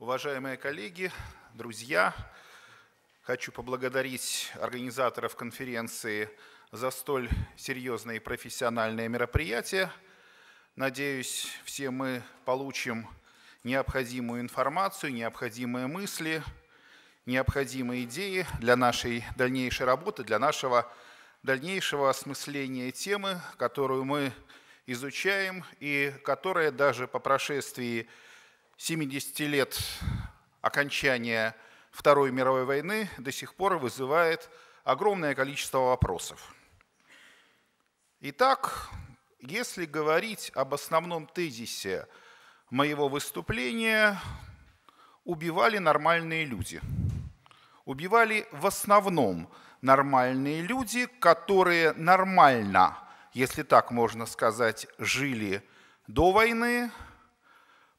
Уважаемые коллеги, друзья, хочу поблагодарить организаторов конференции за столь серьезное и профессиональное мероприятие. Надеюсь, все мы получим необходимую информацию, необходимые мысли, необходимые идеи для нашей дальнейшей работы, для нашего дальнейшего осмысления темы, которую мы изучаем и которая даже по прошествии 70 лет окончания Второй мировой войны до сих пор вызывает огромное количество вопросов. Итак, если говорить об основном тезисе моего выступления, убивали нормальные люди. Убивали в основном нормальные люди, которые нормально, если так можно сказать, жили до войны,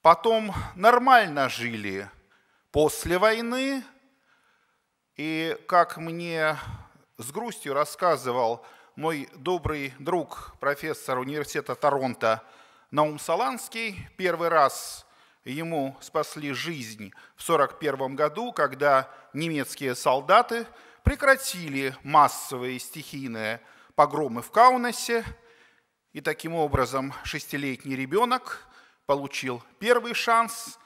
потом нормально жили после войны. И как мне с грустью рассказывал мой добрый друг, профессор университета Торонто Наум Саланский, первый раз ему спасли жизнь в 1941 году, когда немецкие солдаты прекратили массовые стихийные погромы в Каунасе, и таким образом шестилетний ребенок – получил первый шанс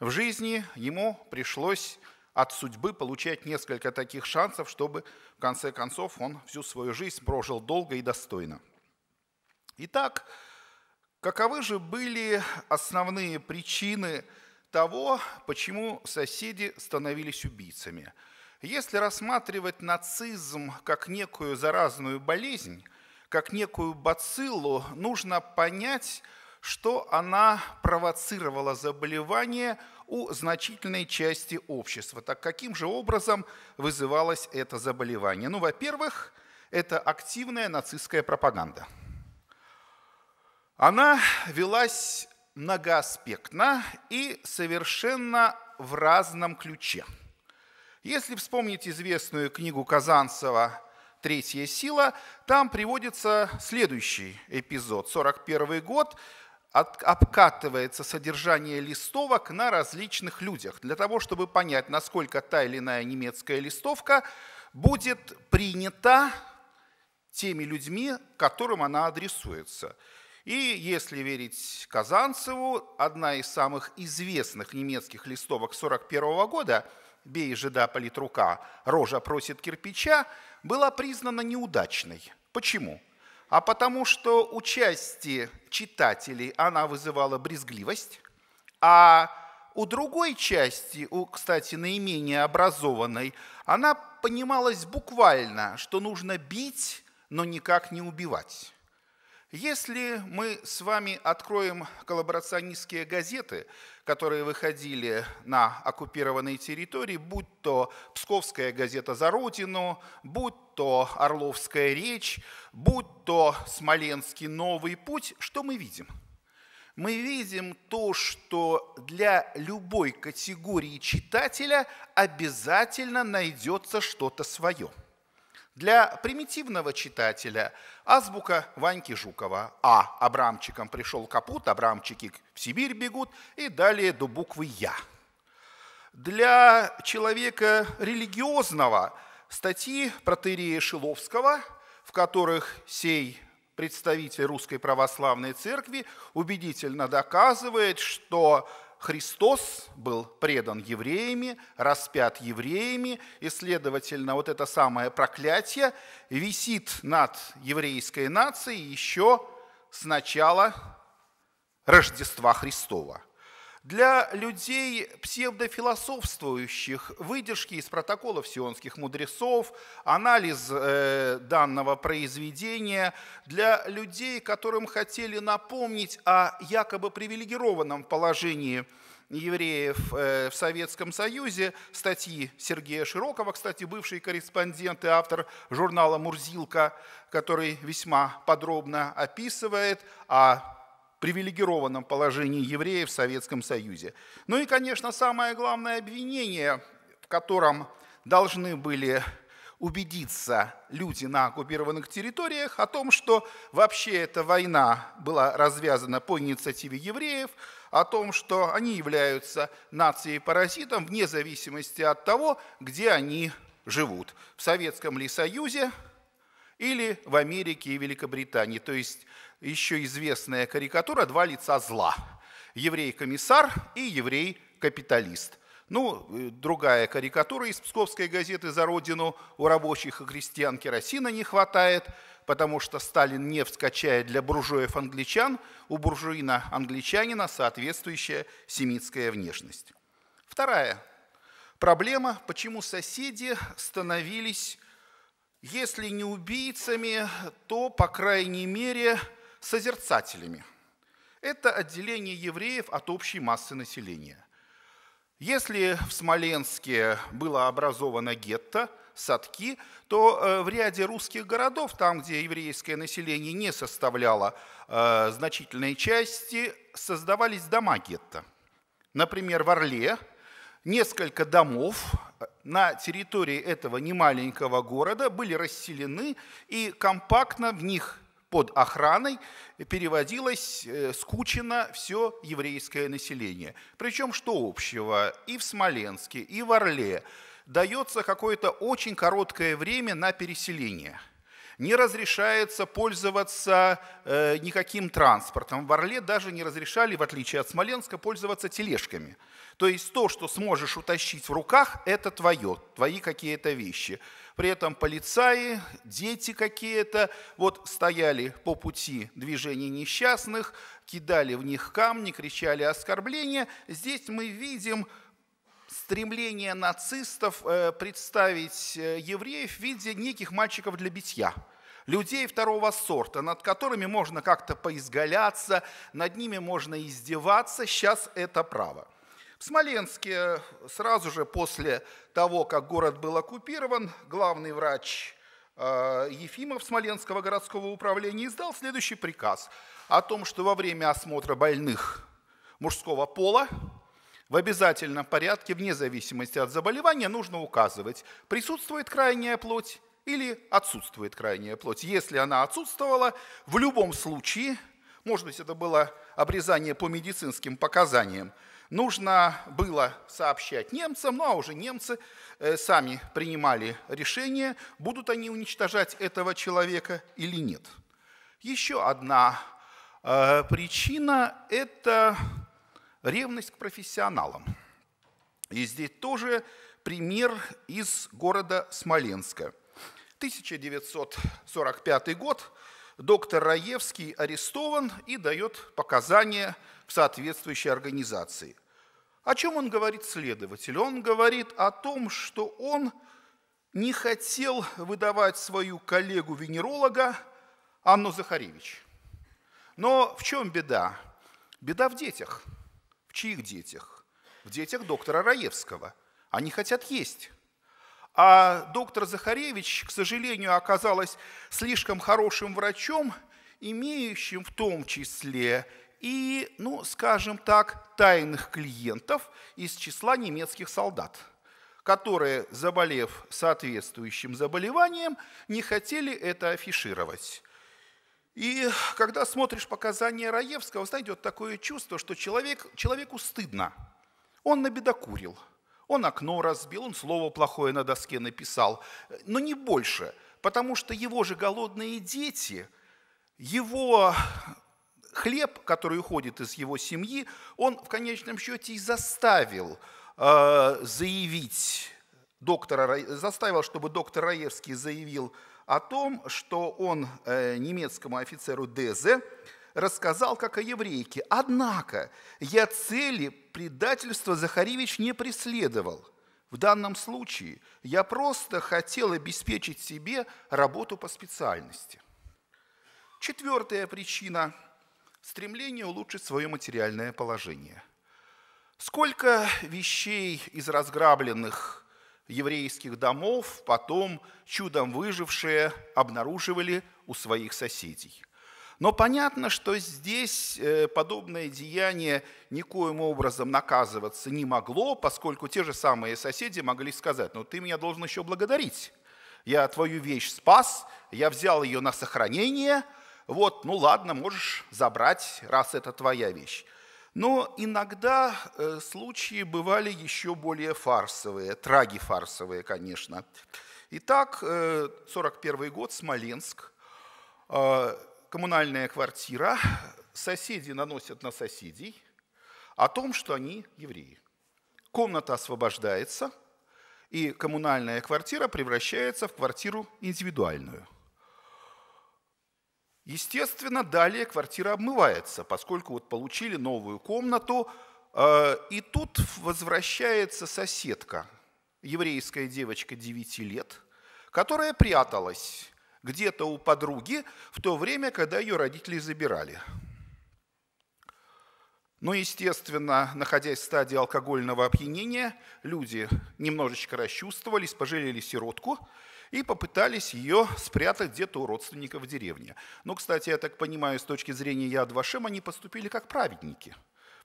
в жизни, ему пришлось от судьбы получать несколько таких шансов, чтобы в конце концов он всю свою жизнь прожил долго и достойно. Итак, каковы же были основные причины того, почему соседи становились убийцами? Если рассматривать нацизм как некую заразную болезнь, как некую бациллу, нужно понять, что она провоцировала заболевание у значительной части общества. Так каким же образом вызывалось это заболевание? Ну, во-первых, это активная нацистская пропаганда. Она велась многоаспектно и совершенно в разном ключе. Если вспомнить известную книгу Казанцева «Третья сила», там приводится следующий эпизод, 41 год, от, обкатывается содержание листовок на различных людях, для того, чтобы понять, насколько та или иная немецкая листовка будет принята теми людьми, которым она адресуется. И если верить Казанцеву, одна из самых известных немецких листовок 1941 года «Бей жида политрука, рожа просит кирпича» была признана неудачной. Почему? а потому что у части читателей она вызывала брезгливость, а у другой части, у, кстати, наименее образованной, она понималась буквально, что нужно бить, но никак не убивать. Если мы с вами откроем коллаборационистские газеты, которые выходили на оккупированные территории, будь то Псковская газета «За Родину», будь то «Орловская речь», будь то «Смоленский новый путь», что мы видим? Мы видим то, что для любой категории читателя обязательно найдется что-то свое – для примитивного читателя азбука Ваньки Жукова. А. Абрамчиком пришел капут, абрамчики в Сибирь бегут и далее до буквы Я. Для человека религиозного статьи протеерея Шиловского, в которых сей представитель Русской Православной Церкви убедительно доказывает, что Христос был предан евреями, распят евреями, и, следовательно, вот это самое проклятие висит над еврейской нацией еще с начала Рождества Христова – для людей псевдофилософствующих выдержки из протоколов сионских мудрецов, анализ э, данного произведения, для людей, которым хотели напомнить о якобы привилегированном положении евреев э, в Советском Союзе, статьи Сергея Широкова, кстати, бывший корреспондент и автор журнала «Мурзилка», который весьма подробно описывает а привилегированном положении евреев в Советском Союзе. Ну и, конечно, самое главное обвинение, в котором должны были убедиться люди на оккупированных территориях о том, что вообще эта война была развязана по инициативе евреев, о том, что они являются нацией-паразитом вне зависимости от того, где они живут. В Советском ли Союзе, или в Америке и Великобритании. То есть еще известная карикатура «Два лица зла». Еврей-комиссар и еврей-капиталист. Ну, э, другая карикатура из Псковской газеты «За родину». У рабочих и крестьян керосина не хватает, потому что Сталин не качает для буржуев-англичан, у буржуина-англичанина соответствующая семитская внешность. Вторая проблема, почему соседи становились если не убийцами, то, по крайней мере, созерцателями. Это отделение евреев от общей массы населения. Если в Смоленске было образовано гетто, садки, то э, в ряде русских городов, там, где еврейское население не составляло э, значительной части, создавались дома гетто. Например, в Орле несколько домов на территории этого немаленького города были расселены, и компактно в них под охраной переводилось э, скучено все еврейское население. Причем что общего и в Смоленске, и в Орле дается какое-то очень короткое время на переселение – не разрешается пользоваться э, никаким транспортом. В Орле даже не разрешали, в отличие от Смоленска, пользоваться тележками. То есть то, что сможешь утащить в руках, это твое, твои какие-то вещи. При этом полицаи, дети какие-то, вот стояли по пути движения несчастных, кидали в них камни, кричали оскорбления. Здесь мы видим стремление нацистов э, представить э, евреев в виде неких мальчиков для битья людей второго сорта, над которыми можно как-то поизгаляться, над ними можно издеваться. Сейчас это право. В Смоленске э, сразу же после того, как город был оккупирован, главный врач Ефимов Смоленского городского управления издал следующий приказ о том, что во время осмотра больных мужского пола в обязательном порядке, вне зависимости от заболевания, нужно указывать, присутствует крайняя плоть или отсутствует крайняя плоть. Если она отсутствовала, в любом случае, может быть, это было обрезание по медицинским показаниям, нужно было сообщать немцам, ну а уже немцы э, сами принимали решение, будут они уничтожать этого человека или нет. Еще одна э, причина – это Ревность к профессионалам. И здесь тоже пример из города Смоленска. 1945 год. Доктор Раевский арестован и дает показания в соответствующей организации. О чем он говорит следователю? Он говорит о том, что он не хотел выдавать свою коллегу-венеролога Анну Захаревич. Но в чем беда? Беда в детях – чьих детях? В детях доктора Раевского. Они хотят есть. А доктор Захаревич, к сожалению, оказалась слишком хорошим врачом, имеющим в том числе и, ну, скажем так, тайных клиентов из числа немецких солдат, которые, заболев соответствующим заболеванием, не хотели это афишировать. И когда смотришь показания Раевского, знаете, вот такое чувство, что человек, человеку стыдно. Он набедокурил, он окно разбил, он слово плохое на доске написал, но не больше, потому что его же голодные дети, его хлеб, который уходит из его семьи, он в конечном счете и заставил э, заявить доктора, заставил, чтобы доктор Раевский заявил о том, что он э, немецкому офицеру Дезе рассказал, как о еврейке. Однако я цели предательства Захаревич не преследовал. В данном случае я просто хотел обеспечить себе работу по специальности. Четвертая причина – стремление улучшить свое материальное положение. Сколько вещей из разграбленных еврейских домов потом чудом выжившие обнаруживали у своих соседей. Но понятно, что здесь э, подобное деяние никоим образом наказываться не могло, поскольку те же самые соседи могли сказать, ну ты меня должен еще благодарить. Я твою вещь спас, я взял ее на сохранение, вот, ну ладно, можешь забрать, раз это твоя вещь. Но иногда э, случаи бывали еще более фарсовые, трагифарсовые, конечно. Итак, 41 э, год, Смоленск, э, коммунальная квартира, соседи наносят на соседей о том, что они евреи. Комната освобождается, и коммунальная квартира превращается в квартиру индивидуальную – Естественно, далее квартира обмывается, поскольку вот получили новую комнату, э, и тут возвращается соседка, еврейская девочка 9 лет, которая пряталась где-то у подруги в то время, когда ее родители забирали. Но, ну, естественно, находясь в стадии алкогольного опьянения, люди немножечко расчувствовались, пожалели сиротку и попытались ее спрятать где-то у родственников в деревне. Но, ну, кстати, я так понимаю, с точки зрения Яд Вашем они поступили как праведники,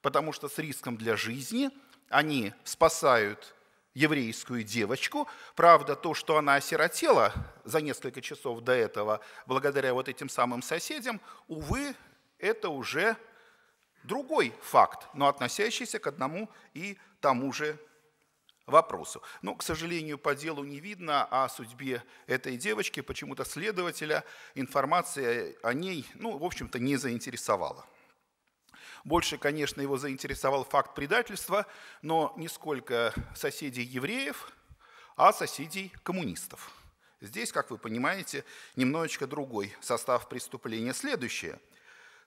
потому что с риском для жизни они спасают еврейскую девочку. Правда, то, что она осиротела за несколько часов до этого, благодаря вот этим самым соседям, увы, это уже другой факт, но относящийся к одному и тому же вопросу. Но, к сожалению, по делу не видно о судьбе этой девочки, почему-то следователя информация о ней, ну, в общем-то, не заинтересовала. Больше, конечно, его заинтересовал факт предательства, но не сколько соседей евреев, а соседей коммунистов. Здесь, как вы понимаете, немножечко другой состав преступления. Следующее –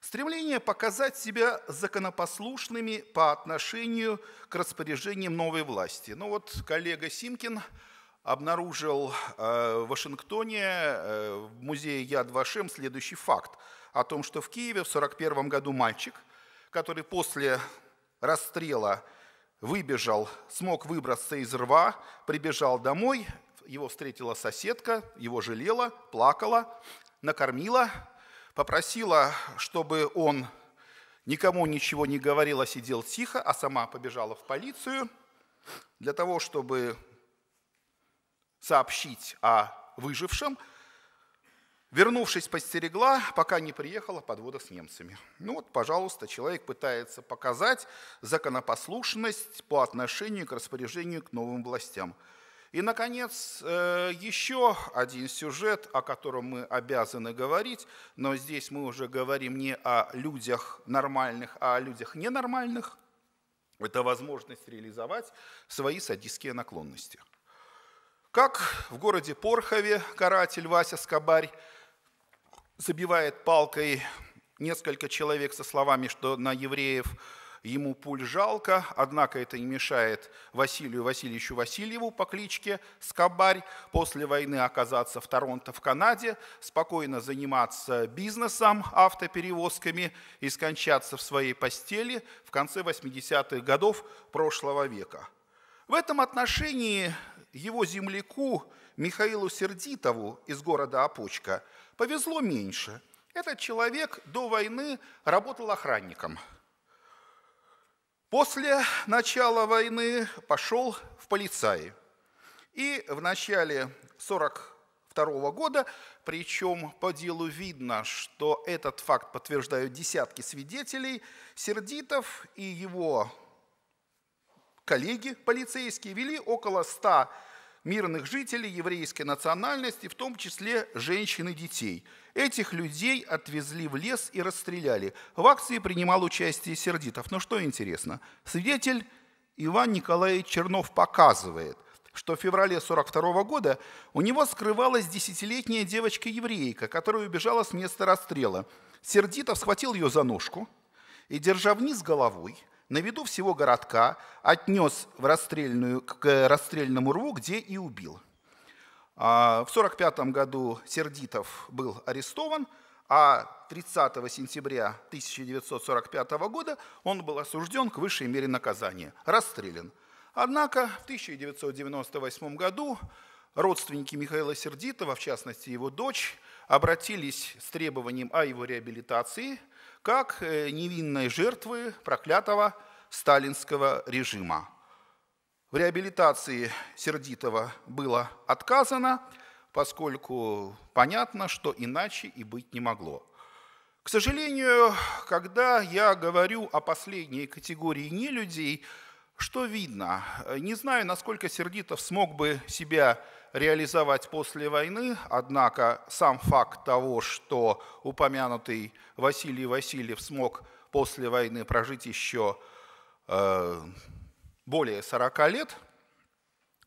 Стремление показать себя законопослушными по отношению к распоряжениям новой власти. Ну вот коллега Симкин обнаружил э, в Вашингтоне, э, в музее Яд Вашем, следующий факт о том, что в Киеве в 1941 году мальчик, который после расстрела выбежал, смог выбраться из рва, прибежал домой, его встретила соседка, его жалела, плакала, накормила, попросила, чтобы он никому ничего не говорил, а сидел тихо, а сама побежала в полицию для того, чтобы сообщить о выжившем. Вернувшись, постерегла, пока не приехала подвода с немцами. Ну вот, пожалуйста, человек пытается показать законопослушность по отношению к распоряжению к новым властям – и, наконец, э, еще один сюжет, о котором мы обязаны говорить, но здесь мы уже говорим не о людях нормальных, а о людях ненормальных. Это возможность реализовать свои садистские наклонности. Как в городе Порхове каратель Вася Скобарь забивает палкой несколько человек со словами, что на евреев Ему пуль жалко, однако это не мешает Василию Васильевичу Васильеву по кличке Скобарь после войны оказаться в Торонто в Канаде, спокойно заниматься бизнесом, автоперевозками и скончаться в своей постели в конце 80-х годов прошлого века. В этом отношении его земляку Михаилу Сердитову из города Опочка повезло меньше. Этот человек до войны работал охранником – После начала войны пошел в полицаи. И в начале 1942 года, причем по делу видно, что этот факт подтверждают десятки свидетелей, Сердитов и его коллеги полицейские вели около 100 мирных жителей еврейской национальности, в том числе женщин и детей. Этих людей отвезли в лес и расстреляли. В акции принимал участие Сердитов. Но что интересно, свидетель Иван Николаевич Чернов показывает, что в феврале 1942 года у него скрывалась десятилетняя девочка-еврейка, которая убежала с места расстрела. Сердитов схватил ее за ножку и, держа вниз головой, на виду всего городка отнес в расстрельную, к расстрельному рву, где и убил. А, в 1945 году Сердитов был арестован, а 30 сентября 1945 года он был осужден к высшей мере наказания, расстрелян. Однако в 1998 году родственники Михаила Сердитова, в частности его дочь, обратились с требованием о его реабилитации – как э, невинной жертвы проклятого сталинского режима. В реабилитации Сердитова было отказано, поскольку понятно, что иначе и быть не могло. К сожалению, когда я говорю о последней категории нелюдей, людей, что видно? Э, не знаю, насколько Сердитов смог бы себя реализовать после войны, однако сам факт того, что упомянутый Василий Васильев смог после войны прожить еще э, более 40 лет,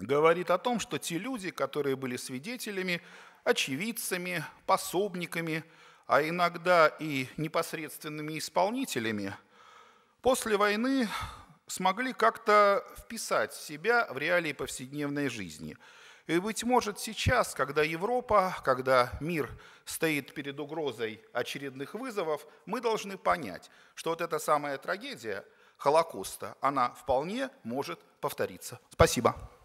говорит о том, что те люди, которые были свидетелями, очевидцами, пособниками, а иногда и непосредственными исполнителями, после войны смогли как-то вписать себя в реалии повседневной жизни. И, быть может, сейчас, когда Европа, когда мир стоит перед угрозой очередных вызовов, мы должны понять, что вот эта самая трагедия Холокоста, она вполне может повториться. Спасибо.